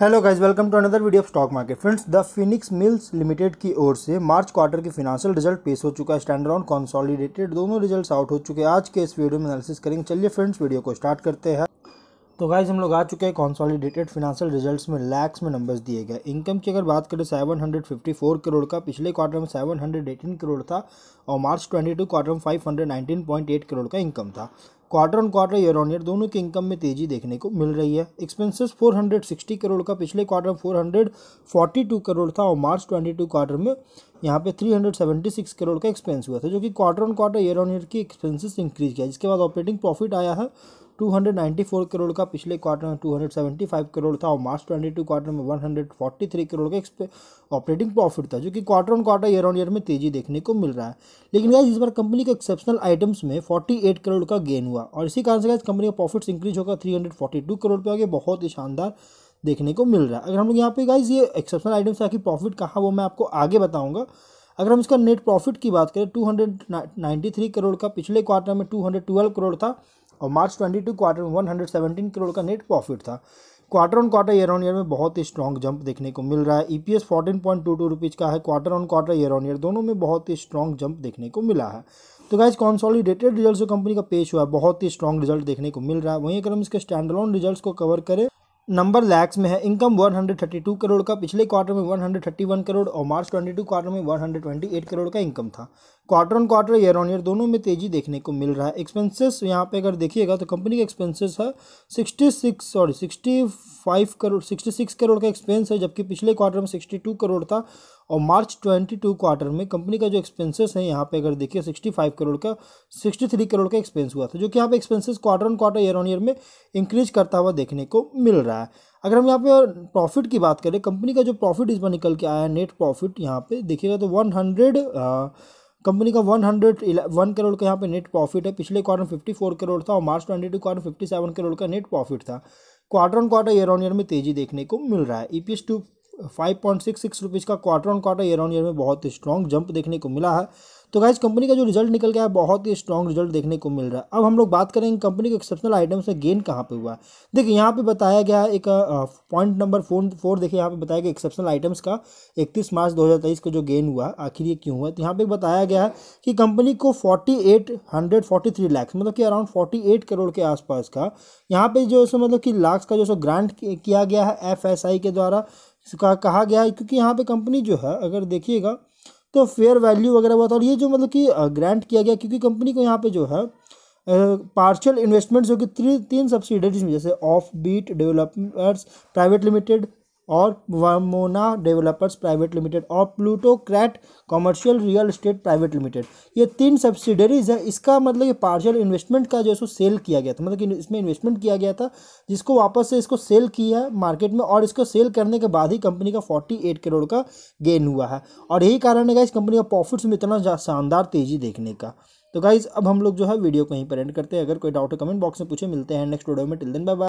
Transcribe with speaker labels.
Speaker 1: hello guys welcome to another video of stock market friends the Phoenix Mills limited की ओर से March quarter के financial result पेश हो चुका है स्टैंडर्ड ऑन कंसोलिडेटेड दोनों रिजल्ट्स आउट हो चुके हैं आज के इस वीडियो में एनालिसिस करेंगे चलिए फ्रेंड्स वीडियो को स्टार्ट करते हैं तो गाइज हम लोग आ चुके हैं कॉन्सॉलिडेटेड फिनेंशियल रिजल्ट्स में लैक्स में नंबर्स दिए गए इनकम की अगर बात करें 754 करोड़ का पिछले क्वार्टर में 718 करोड़ था और मार्च 22 क्वार्टर में 519.8 करोड़ का इनकम था quarter on quarter year on year दोनों की इनकम में तेजी देखने को मिल रही है एक्सपेंसेस 460 करोड़ का पिछले क्वार्टर में 442 करोड़ था और मार्च 22 क्वार्टर में यहाँ पे 376 करोड़ का एक्सपेंस हुआ था जो कि quarter on quarter year on year की एक्सपेंसेस इंक्रीज किया जिसके बाद ऑपरेटिंग प्रॉफिट आया है 294 करोड़ का पिछले क्वार्टर में 275 करोड़ था और मार्च 22 क्वार्टर में 143 करोड़ का ऑपरेटिंग प्रॉफिट था जो कि quarter on quarter year on year में तेजी देखने को मिल रहा है लेकिन गैस इस बार कंपनी के एक्सेप्शनल आइटम्स में 48 करोड़ का गेन हुआ और इसी कारण से गैस कंपनी का प्रॉफिट इंक्रीज होकर थ्री करोड़ पे आगे बहुत ही शानदार देखने को मिल रहा है अगर हम लोग यहाँ पे गाइज ये एक्सेप्शनल आइटम्स आखिर प्रॉफिट कहाँ वो मैं आपको आगे बताऊँगा अगर हम इसका नेट प्रॉफिट की बात करें 293 करोड़ का पिछले क्वार्टर में 212 करोड़ था और मार्च 22 क्वार्टर में 117 करोड़ का नेट प्रॉफिट था quarter on quarter year on year में बहुत ही स्ट्रॉन्ग जंप देखने को मिल रहा है ईपीएस 14.22 रुपीस का है quarter on quarter year on year दोनों में बहुत ही स्ट्रॉन्ग जंप देखने को मिला है तो गाइज कॉन्सॉलीडेटेड रिजल्ट जो कंपनी का पेश हुआ है बहुत ही स्ट्रॉन्ग रिजल्ट देखने को मिल रहा है वहीं अगर हम इसके स्टैंडलॉन रिजल्ट को कवर करें नंबर लैक्स में है इनकम 132 करोड़ का पिछले क्वार्टर में 131 करोड़ और मार्च 22 क्वार्टर में 128 करोड़ का इनकम था quarter on quarter year on year दोनों में तेजी देखने को मिल रहा है एक्सपेंसेस यहाँ पे अगर देखिएगा तो कंपनी के एक्सपेंसेस है 66 सॉरी 65 करोड़ 66 करोड़ का एक्सपेंस है जबकि पिछले क्वार्टर में 62 करोड़ था और मार्च 22 क्वार्टर में कंपनी का जो एक्सपेंसेस है यहाँ पे अगर देखिए 65 करोड़ का 63 करोड़ का एक्सपेंस हुआ था जो कि यहाँ पे expenses quarter on quarter year on year में इंक्रीज करता हुआ देखने को मिल रहा है अगर हम यहाँ पे प्रॉफिट की बात करें कंपनी का जो प्रॉफिट इस बार निकल के आया है नेट प्रॉफिट यहाँ पर देखिएगा तो वन हंड्रेड कंपनी का वन हंड्रेड वन करोड़ का यहाँ पे नेट प्रॉफिट है पिछले क्वार्टर में फिफ्टी फोर करोड़ था और March twenty two quarter fifty seven crore का नेट प्रॉफिट था quarter on quarter year on year में तेजी देखने को मिल रहा है E P S two five point six six rupees का quarter on quarter year on year में बहुत स्ट्रॉन्ग जंप देखने को मिला है तो गाइज कंपनी का जो रिजल्ट निकल गया है बहुत ही स्ट्रॉन्ग रिजल्ट देखने को मिल रहा है अब हम लोग बात करेंगे कंपनी के एक्सेप्शनल आइटम्स में गेन कहाँ पे हुआ है देखिए यहाँ पे बताया गया एक पॉइंट नंबर फोर फोर देखिए यहाँ पे बताया गया एक्सेप्शनल आइटम्स का 31 मार्च 2023 को जो गेन हुआ आखिर ये क्यों हुआ तो यहाँ पर बताया गया है कि कंपनी को forty eight hundred forty three lakhs मतलब कि अराउंड फोर्टी एट करोड़ के आसपास का यहाँ पर जो है मतलब कि लाख का जो सो ग्रांट किया गया है एफ के द्वारा कहा गया है क्योंकि यहाँ पे कंपनी जो है अगर देखिएगा तो फेयर वैल्यू वगैरह हुआ था और ये जो मतलब कि ग्रांट किया गया क्योंकि कंपनी को यहाँ पे जो है पार्शियल इन्वेस्टमेंट जो कि तीन सब्सिडरीज में जैसे off beat developers private limited और वामोना डेवलपर्स प्राइवेट लिमिटेड और plutocrat commercial real estate private limited ये तीन सब्सिडरीज है इसका मतलब ये पार्शियल इन्वेस्टमेंट का जो है सो सेल किया गया था मतलब कि इसमें इन्वेस्टमेंट किया गया था जिसको वापस से इसको सेल किया मार्केट में और इसको सेल करने के बाद ही कंपनी का फोर्टी एट करोड़ का गेन हुआ है और यही कारण है इस कंपनी का प्रॉफिट्स में इतना शानदार तेजी देखने का तो गाइज अब हम लोग जो है वीडियो को यहीं पर एंड करते हैं अगर कोई डाउट है कमेंट बॉक्स में पूछे मिलते हैं नेक्स्ट वीडियो में टिल दिन बाय